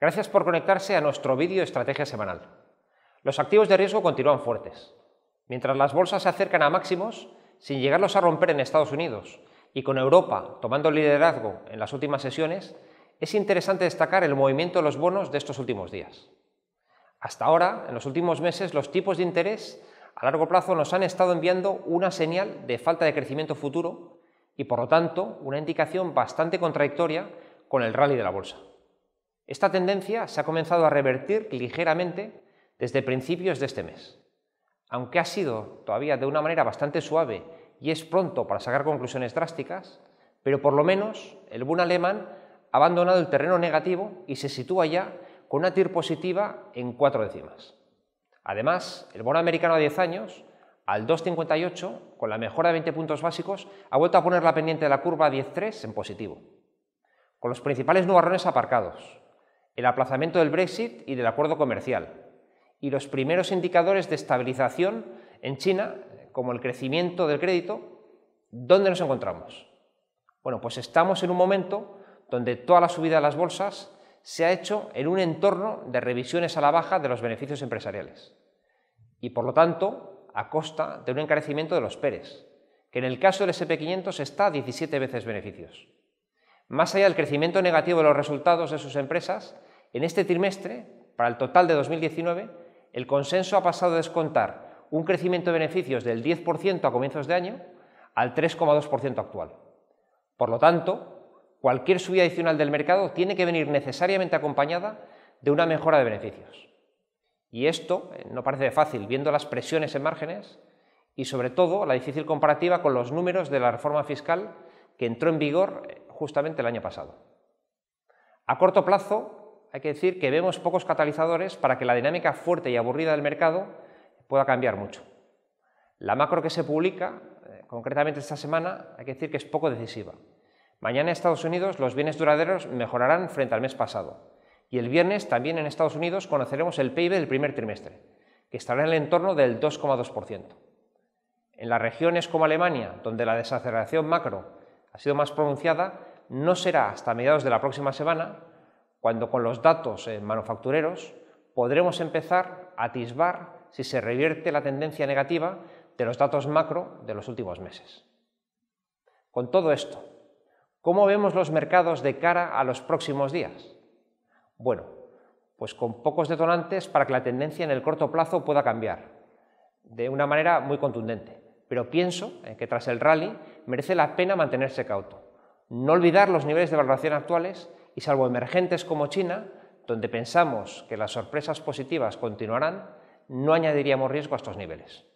Gracias por conectarse a nuestro vídeo Estrategia Semanal. Los activos de riesgo continúan fuertes. Mientras las bolsas se acercan a máximos, sin llegarlos a romper en Estados Unidos y con Europa tomando liderazgo en las últimas sesiones, es interesante destacar el movimiento de los bonos de estos últimos días. Hasta ahora, en los últimos meses, los tipos de interés a largo plazo nos han estado enviando una señal de falta de crecimiento futuro y, por lo tanto, una indicación bastante contradictoria con el rally de la bolsa. Esta tendencia se ha comenzado a revertir ligeramente desde principios de este mes. Aunque ha sido todavía de una manera bastante suave y es pronto para sacar conclusiones drásticas, pero por lo menos el Bund alemán ha abandonado el terreno negativo y se sitúa ya con una TIR positiva en cuatro décimas. Además, el bono americano a 10 años, al 2,58, con la mejora de 20 puntos básicos, ha vuelto a poner la pendiente de la curva 10,3 en positivo. Con los principales nubarrones aparcados, el aplazamiento del Brexit y del acuerdo comercial, y los primeros indicadores de estabilización en China, como el crecimiento del crédito, ¿dónde nos encontramos? Bueno, pues estamos en un momento donde toda la subida de las bolsas se ha hecho en un entorno de revisiones a la baja de los beneficios empresariales y por lo tanto a costa de un encarecimiento de los PERES, que en el caso del SP500 está a 17 veces beneficios. Más allá del crecimiento negativo de los resultados de sus empresas, en este trimestre, para el total de 2019, el consenso ha pasado de descontar un crecimiento de beneficios del 10% a comienzos de año al 3,2% actual. Por lo tanto, cualquier subida adicional del mercado tiene que venir necesariamente acompañada de una mejora de beneficios. Y esto eh, no parece fácil, viendo las presiones en márgenes y sobre todo la difícil comparativa con los números de la reforma fiscal que entró en vigor eh, justamente el año pasado. A corto plazo, hay que decir que vemos pocos catalizadores para que la dinámica fuerte y aburrida del mercado pueda cambiar mucho. La macro que se publica, eh, concretamente esta semana, hay que decir que es poco decisiva. Mañana en Estados Unidos los bienes duraderos mejorarán frente al mes pasado. Y el viernes también en Estados Unidos conoceremos el PIB del primer trimestre, que estará en el entorno del 2,2%. En las regiones como Alemania, donde la desaceleración macro ha sido más pronunciada, no será hasta mediados de la próxima semana cuando con los datos eh, manufactureros podremos empezar a atisbar si se revierte la tendencia negativa de los datos macro de los últimos meses. Con todo esto, ¿cómo vemos los mercados de cara a los próximos días? Bueno, pues con pocos detonantes para que la tendencia en el corto plazo pueda cambiar, de una manera muy contundente, pero pienso eh, que tras el rally merece la pena mantenerse cauto no olvidar los niveles de valoración actuales y salvo emergentes como China, donde pensamos que las sorpresas positivas continuarán, no añadiríamos riesgo a estos niveles.